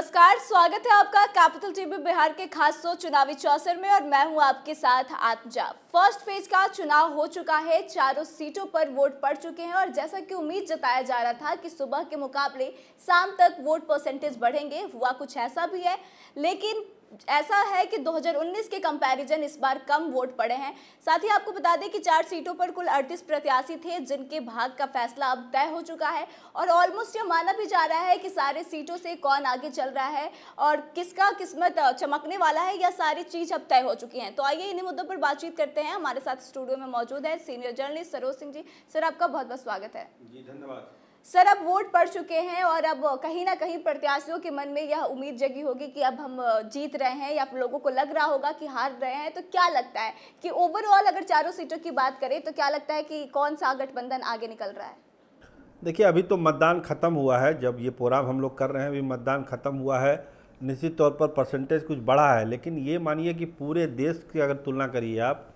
नमस्कार स्वागत है आपका कैपिटल टीवी बिहार के खास सो चुनावी चौसर में और मैं हूं आपके साथ आत्मजा फर्स्ट फेज का चुनाव हो चुका है चारों सीटों पर वोट पड़ चुके हैं और जैसा कि उम्मीद जताया जा रहा था कि सुबह के मुकाबले शाम तक वोट परसेंटेज बढ़ेंगे हुआ कुछ ऐसा भी है लेकिन ऐसा है कि 2019 के कंपैरिजन इस बार कम वोट पड़े हैं साथ ही आपको बता दें कि चार सीटों पर कुल 38 प्रत्याशी थे जिनके भाग का फैसला अब तय हो चुका है और ऑलमोस्ट ये माना भी जा रहा है कि सारे सीटों से कौन आगे चल रहा है और किसका किस्मत चमकने वाला है यह सारी चीज़ अब तय हो चुकी है तो आइए इन्हीं मुद्दों पर बातचीत करते हैं हमारे साथ स्टूडियो में मौजूद है senior journalist Saroj Singh ji sir आपका बहुत बहुत स्वागत है जी धन्यवाद सर अब वोट पड़ चुके हैं और अब कहीं ना कहीं प्रत्याशियों के मन में यह उम्मीद जगी होगी कि अब हम जीत रहे हैं या लोगों को लग रहा होगा कि हार रहे हैं तो क्या लगता है कि ओवरऑल अगर चारों सीटों की बात करें तो क्या लगता है कि कौन सा गठबंधन आगे निकल रहा है देखिए अभी तो मतदान ख़त्म हुआ है जब ये प्रोग्राम हम लोग कर रहे हैं अभी मतदान ख़त्म हुआ है निश्चित तौर पर परसेंटेज कुछ बढ़ा है लेकिन ये मानिए कि पूरे देश की अगर तुलना करिए आप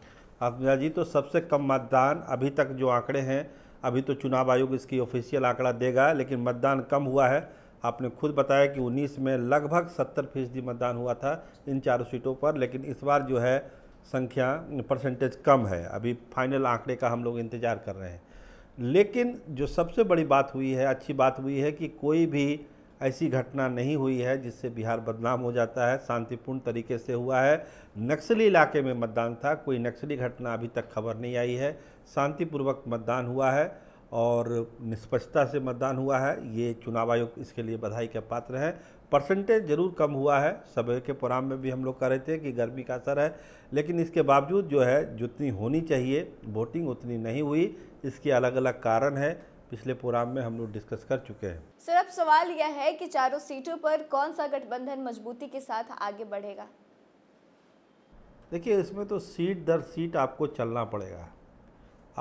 आप जी तो सबसे कम मतदान अभी तक जो आंकड़े हैं अभी तो चुनाव आयोग इसकी ऑफिशियल आंकड़ा देगा लेकिन मतदान कम हुआ है आपने खुद बताया कि 19 में लगभग 70 फीसदी मतदान हुआ था इन चारों सीटों पर लेकिन इस बार जो है संख्या परसेंटेज कम है अभी फाइनल आंकड़े का हम लोग इंतज़ार कर रहे हैं लेकिन जो सबसे बड़ी बात हुई है अच्छी बात हुई है कि कोई भी ऐसी घटना नहीं हुई है जिससे बिहार बदनाम हो जाता है शांतिपूर्ण तरीके से हुआ है नक्सली इलाके में मतदान था कोई नक्सली घटना अभी तक खबर नहीं आई है शांतिपूर्वक मतदान हुआ है और निष्पक्षता से मतदान हुआ है ये चुनाव आयोग इसके लिए बधाई के पात्र हैं परसेंटेज ज़रूर कम हुआ है सभी के प्रोग्राम में भी हम लोग कह रहे थे कि गर्मी का असर है लेकिन इसके बावजूद जो है जितनी होनी चाहिए वोटिंग उतनी नहीं हुई इसके अलग अलग कारण है पिछले प्रोग्राम में हम लोग डिस्कस कर चुके हैं सर अब सवाल यह है कि चारों सीटों पर कौन सा गठबंधन मजबूती के साथ आगे बढ़ेगा देखिए इसमें तो सीट दर सीट आपको चलना पड़ेगा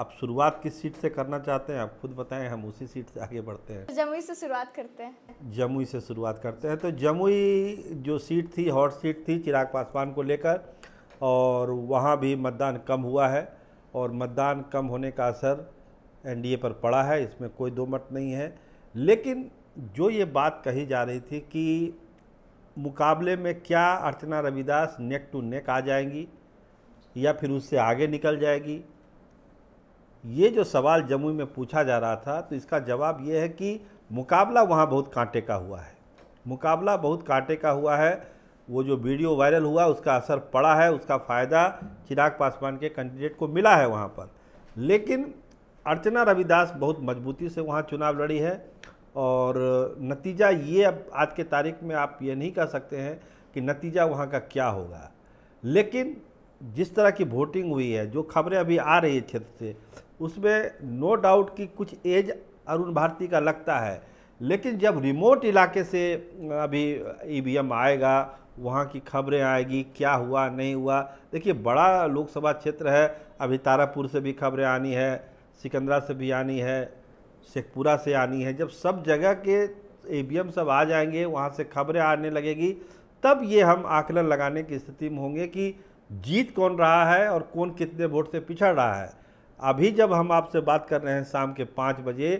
आप शुरुआत किस सीट से करना चाहते हैं आप खुद बताएं हम उसी सीट से आगे बढ़ते हैं जमुई से शुरुआत करते हैं जमुई से शुरुआत करते हैं तो जमुई जो सीट थी हॉट सीट थी चिराग पासवान को लेकर और वहाँ भी मतदान कम हुआ है और मतदान कम होने का असर एनडीए पर पड़ा है इसमें कोई दो मत नहीं है लेकिन जो ये बात कही जा रही थी कि मुकाबले में क्या अर्चना रविदास नेक टू नेक आ जाएंगी या फिर उससे आगे निकल जाएगी ये जो सवाल जम्मू में पूछा जा रहा था तो इसका जवाब ये है कि मुकाबला वहाँ बहुत कांटे का हुआ है मुकाबला बहुत कांटे का हुआ है वो जो वीडियो वायरल हुआ उसका असर पड़ा है उसका फ़ायदा चिराग पासवान के कैंडिडेट को मिला है वहाँ पर लेकिन अर्चना रविदास बहुत मजबूती से वहाँ चुनाव लड़ी है और नतीजा ये अब आज के तारीख में आप ये नहीं कह सकते हैं कि नतीजा वहाँ का क्या होगा लेकिन जिस तरह की वोटिंग हुई है जो खबरें अभी आ रही है क्षेत्र से उसमें नो डाउट कि कुछ एज अरुण भारती का लगता है लेकिन जब रिमोट इलाके से अभी ईवीएम e आएगा वहाँ की खबरें आएगी क्या हुआ नहीं हुआ देखिए बड़ा लोकसभा क्षेत्र है अभी तारापुर से भी खबरें आनी है सिकंदरा से भी आनी है शेखपुरा से आनी है जब सब जगह के ए e सब आ जाएंगे वहाँ से खबरें आने लगेगी तब ये हम आकलन लगाने की स्थिति में होंगे कि जीत कौन रहा है और कौन कितने वोट से पिछड़ रहा है अभी जब हम आपसे बात कर रहे हैं शाम के पाँच बजे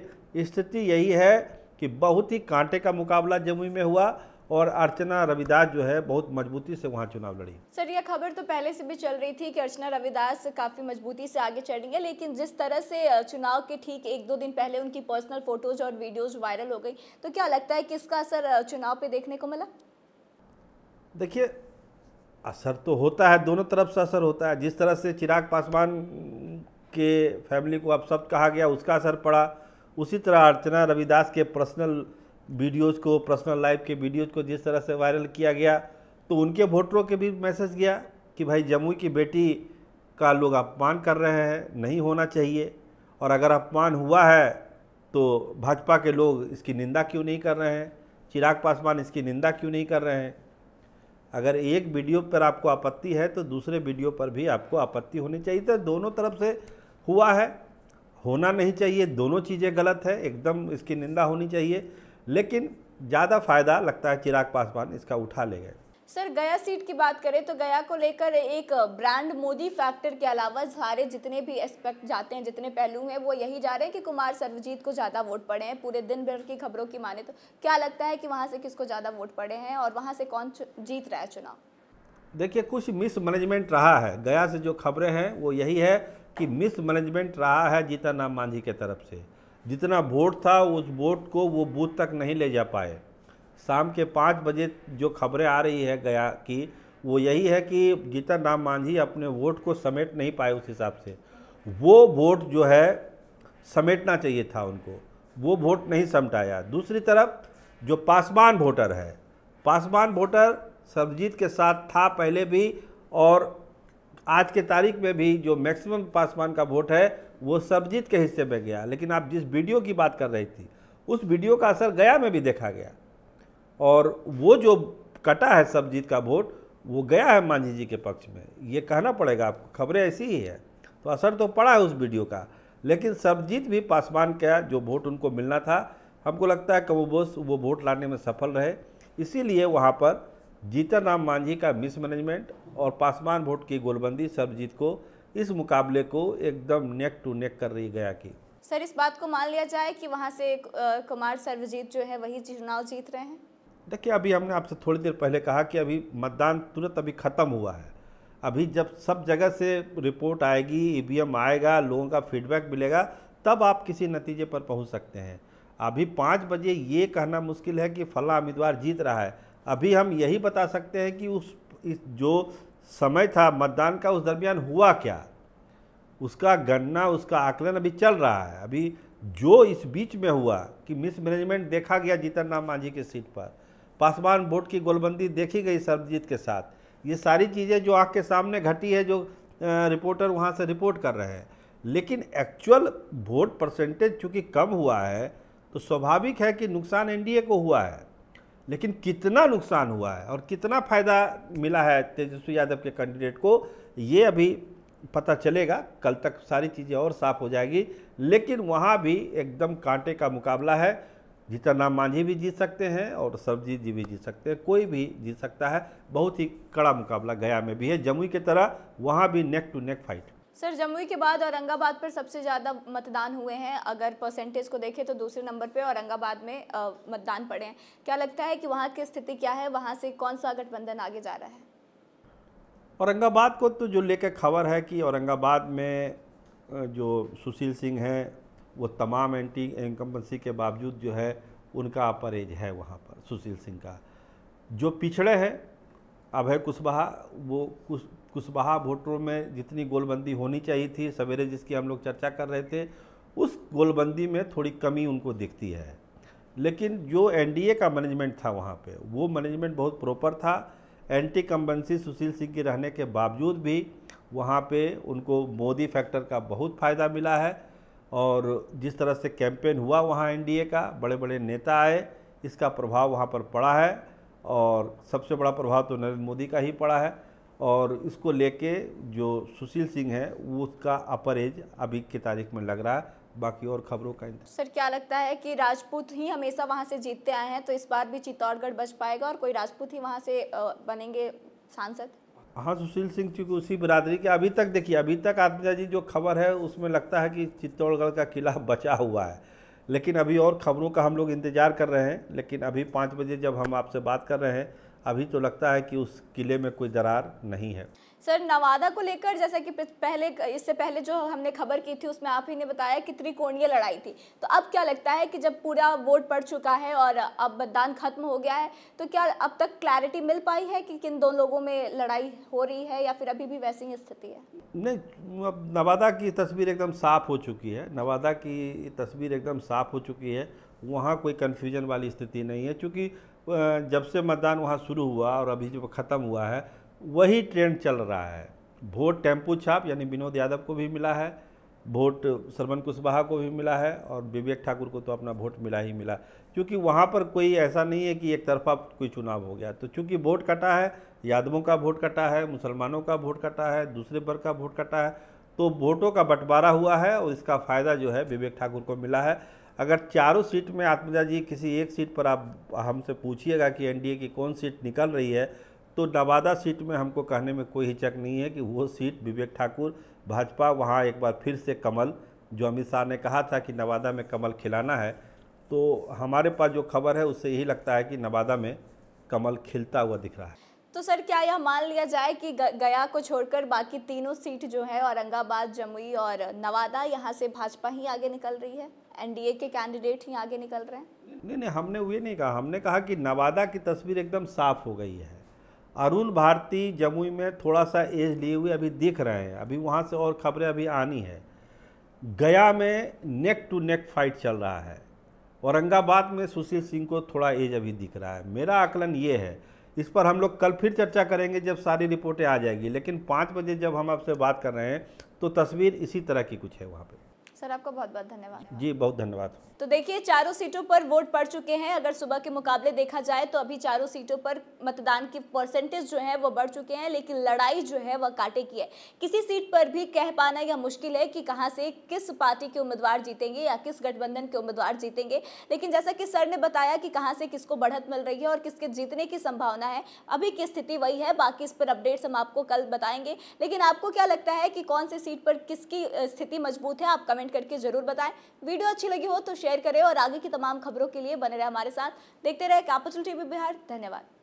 स्थिति यही है कि बहुत ही कांटे का मुकाबला जमुई में हुआ और अर्चना रविदास जो है बहुत मजबूती से वहाँ चुनाव लड़ी सर यह खबर तो पहले से भी चल रही थी कि अर्चना रविदास काफ़ी मजबूती से आगे चल रही है लेकिन जिस तरह से चुनाव के ठीक एक दो दिन पहले उनकी पर्सनल फोटोज और वीडियोज वायरल हो गई तो क्या लगता है कि इसका असर चुनाव पर देखने को मिला देखिए असर तो होता है दोनों तरफ से असर होता है जिस तरह से चिराग पासवान के फैमिली को अब शब्द कहा गया उसका असर पड़ा उसी तरह अर्चना रविदास के पर्सनल वीडियोज़ को पर्सनल लाइफ के वीडियोज़ को जिस तरह से वायरल किया गया तो उनके वोटरों के भी मैसेज गया कि भाई जमुई की बेटी का लोग अपमान कर रहे हैं नहीं होना चाहिए और अगर अपमान हुआ है तो भाजपा के लोग इसकी निंदा क्यों नहीं कर रहे हैं चिराग पासवान इसकी निंदा क्यों नहीं कर रहे हैं अगर एक वीडियो पर आपको आपत्ति है तो दूसरे वीडियो पर भी आपको आपत्ति होनी चाहिए तो दोनों तरफ से हुआ है होना नहीं चाहिए दोनों चीज़ें गलत है एकदम इसकी निंदा होनी चाहिए लेकिन ज़्यादा फ़ायदा लगता है चिराग पासवान इसका उठा ले गए सर गया सीट की बात करें तो गया को लेकर एक ब्रांड मोदी फैक्टर के अलावा सारे जितने भी एस्पेक्ट जाते हैं जितने पहलू हैं वो यही जा रहे हैं कि कुमार सर्वजीत को ज़्यादा वोट पड़े हैं पूरे दिन भर की खबरों की माने तो क्या लगता है कि वहाँ से किसको ज़्यादा वोट पड़े हैं और वहाँ से कौन जीत रहा है चुनाव देखिए कुछ मिसमैनेजमेंट रहा है गया से जो खबरें हैं वो यही है कि मिसमैनेजमेंट रहा है जीता नाम मांझी के तरफ से जितना वोट था उस वोट को वो बूथ तक नहीं ले जा पाए शाम के पाँच बजे जो खबरें आ रही है गया की वो यही है कि जीतन राम मांझी अपने वोट को समेट नहीं पाए उस हिसाब से वो वोट जो है समेटना चाहिए था उनको वो वोट नहीं समटाया दूसरी तरफ जो पासवान वोटर है पासवान वोटर सरजीत के साथ था पहले भी और आज के तारीख में भी जो मैक्सिमम पासवान का वोट है वो सरजीत के हिस्से में गया लेकिन आप जिस वीडियो की बात कर रही थी उस वीडियो का असर गया में भी देखा गया और वो जो कटा है सबजीत का वोट वो गया है मांझी जी के पक्ष में ये कहना पड़ेगा आपको खबरें ऐसी ही है तो असर तो पड़ा है उस वीडियो का लेकिन सबजीत भी पासवान का जो वोट उनको मिलना था हमको लगता है कि वो बोस वो वोट लाने में सफल रहे इसीलिए वहाँ पर जीतन राम मांझी का मिसमैनेजमेंट और पासवान वोट की गोलबंदी सबजीत को इस मुकाबले को एकदम नेक टू नेक कर रही गया कि सर इस बात को मान लिया जाए कि वहाँ से कुमार सर्वजीत जो है वही चुनाव जीत रहे हैं देखिए अभी हमने आपसे थोड़ी देर पहले कहा कि अभी मतदान तुरंत अभी ख़त्म हुआ है अभी जब सब जगह से रिपोर्ट आएगी ई आएगा लोगों का फीडबैक मिलेगा तब आप किसी नतीजे पर पहुंच सकते हैं अभी पाँच बजे ये कहना मुश्किल है कि फला उम्मीदवार जीत रहा है अभी हम यही बता सकते हैं कि उस इस जो समय था मतदान का उस दरमियान हुआ क्या उसका गणना उसका आकलन अभी चल रहा है अभी जो इस बीच में हुआ कि मिसमैनेजमेंट देखा गया जीतन राम मांझी की सीट पर पासवान बोर्ड की गोलबंदी देखी गई सरबजीत के साथ ये सारी चीज़ें जो आँख के सामने घटी है जो रिपोर्टर वहाँ से रिपोर्ट कर रहे हैं लेकिन एक्चुअल वोट परसेंटेज चूँकि कम हुआ है तो स्वाभाविक है कि नुकसान एनडीए को हुआ है लेकिन कितना नुकसान हुआ है और कितना फ़ायदा मिला है तेजस्वी यादव के कैंडिडेट को ये अभी पता चलेगा कल तक सारी चीज़ें और साफ हो जाएगी लेकिन वहाँ भी एकदम कांटे का मुकाबला है जीतन मांझी भी जीत सकते हैं और सरजीत जी भी जीत सकते हैं कोई भी जीत सकता है बहुत ही कड़ा मुकाबला गया में भी है जमुई की तरह वहाँ भी neck to neck fight sir Jamui के बाद औरंगाबाद पर सबसे ज़्यादा मतदान हुए हैं अगर परसेंटेज को देखें तो दूसरे नंबर पे औरंगाबाद में मतदान पड़े हैं क्या लगता है कि वहाँ की स्थिति क्या है वहाँ से कौन सा गठबंधन आगे जा रहा है औरंगाबाद को तो जो लेकर खबर है कि औरंगाबाद में जो सुशील सिंह हैं वो तमाम एंटी इनकम्बेंसी के बावजूद जो है उनका अपर एज है वहाँ पर सुशील सिंह का जो पिछड़े हैं अभय कुशवाहा वो कुश कुशवाहा वोटरों में जितनी गोलबंदी होनी चाहिए थी सवेरे जिसकी हम लोग चर्चा कर रहे थे उस गोलबंदी में थोड़ी कमी उनको दिखती है लेकिन जो एनडीए का मैनेजमेंट था वहाँ पे वो मैनेजमेंट बहुत प्रॉपर था एंटी कम्बेंसी सुशील सिंह की रहने के बावजूद भी वहाँ पे उनको मोदी फैक्टर का बहुत फ़ायदा मिला है और जिस तरह से कैंपेन हुआ वहाँ एनडीए का बड़े बड़े नेता आए इसका प्रभाव वहाँ पर पड़ा है और सबसे बड़ा प्रभाव तो नरेंद्र मोदी का ही पड़ा है और इसको लेके जो सुशील सिंह है वो उसका अपर एज अभी की तारीख में लग रहा है बाकी और खबरों का इंतजार सर क्या लगता है कि राजपूत ही हमेशा वहाँ से जीतते आए हैं तो इस बार भी चित्तौड़गढ़ बच पाएगा और कोई राजपूत ही वहाँ से बनेंगे सांसद हाँ सुशील सिंह चूँकि उसी बरादरी के अभी तक देखिए अभी तक जी जो खबर है उसमें लगता है कि चित्तौड़गढ़ का किला बचा हुआ है लेकिन अभी और ख़बरों का हम लोग इंतज़ार कर रहे हैं लेकिन अभी पाँच बजे जब हम आपसे बात कर रहे हैं अभी तो लगता है कि उस किले में कोई दरार नहीं है सर नवादा को लेकर जैसा कि पहले इससे पहले जो हमने खबर की थी उसमें आप ही ने बताया कि त्रिकोणीय लड़ाई थी तो अब क्या लगता है कि जब पूरा वोट पड़ चुका है और अब मतदान खत्म हो गया है तो क्या अब तक क्लैरिटी मिल पाई है कि किन दो लोगों में लड़ाई हो रही है या फिर अभी भी वैसी ही स्थिति है नहीं अब नवादा की तस्वीर एकदम साफ हो चुकी है नवादा की तस्वीर एकदम साफ हो चुकी है वहाँ कोई कन्फ्यूजन वाली स्थिति नहीं है चूँकि जब से मतदान वहाँ शुरू हुआ और अभी जब ख़त्म हुआ है वही ट्रेंड चल रहा है वोट टेम्पू छाप यानी विनोद यादव को भी मिला है वोट श्रवण कुशवाहा को भी मिला है और विवेक ठाकुर को तो अपना वोट मिला ही मिला क्योंकि वहाँ पर कोई ऐसा नहीं है कि एक तरफा कोई चुनाव हो गया तो चूँकि वोट कटा है यादवों का वोट कटा है मुसलमानों का वोट कटा है दूसरे वर्ग का वोट कटा है तो वोटों का बंटवारा हुआ है और इसका फ़ायदा जो है विवेक ठाकुर को मिला है अगर चारों सीट में आत्मजा जी किसी एक सीट पर आप हमसे पूछिएगा कि एनडीए की कौन सीट निकल रही है तो नवादा सीट में हमको कहने में कोई हिचक नहीं है कि वो सीट विवेक ठाकुर भाजपा वहाँ एक बार फिर से कमल जो अमित शाह ने कहा था कि नवादा में कमल खिलाना है तो हमारे पास जो खबर है उससे यही लगता है कि नवादा में कमल खिलता हुआ दिख रहा है तो सर क्या यह मान लिया जाए कि गया को छोड़कर बाकी तीनों सीट जो है औरंगाबाद जमुई और नवादा यहाँ से भाजपा ही आगे निकल रही है एनडीए के कैंडिडेट ही आगे निकल रहे हैं नहीं नहीं हमने ये नहीं कहा हमने कहा कि नवादा की तस्वीर एकदम साफ हो गई है अरुण भारती जमुई में थोड़ा सा एज लिए हुए अभी दिख रहे हैं अभी वहाँ से और खबरें अभी आनी है गया में नेक टू नेक फाइट चल रहा है औरंगाबाद में सुशील सिंह को थोड़ा एज अभी दिख रहा है मेरा आकलन ये है इस पर हम लोग कल फिर चर्चा करेंगे जब सारी रिपोर्टें आ जाएगी लेकिन पाँच बजे जब हम आपसे बात कर रहे हैं तो तस्वीर इसी तरह की कुछ है वहाँ पर सर आपका बहुत बहुत धन्यवाद जी बहुत धन्यवाद तो देखिए चारों सीटों पर वोट पड़ चुके हैं अगर सुबह के मुकाबले देखा जाए तो अभी चारों सीटों पर मतदान की परसेंटेज जो है वो बढ़ चुके हैं लेकिन लड़ाई जो है वह काटे की है किसी सीट पर भी कह पाना यह मुश्किल है कि कहाँ से किस पार्टी के उम्मीदवार जीतेंगे या किस गठबंधन के उम्मीदवार जीतेंगे लेकिन जैसा कि सर ने बताया कि कहाँ से किसको बढ़त मिल रही है और किसके जीतने की संभावना है अभी की स्थिति वही है बाकी इस पर अपडेट्स हम आपको कल बताएंगे लेकिन आपको क्या लगता है कि कौन सी सीट पर किसकी स्थिति मजबूत है आप कमेंट करके जरूर बताएं वीडियो अच्छी लगी हो तो शेयर करें और आगे की तमाम खबरों के लिए बने रहे हमारे साथ देखते रहे कैपिटल टीवी बिहार धन्यवाद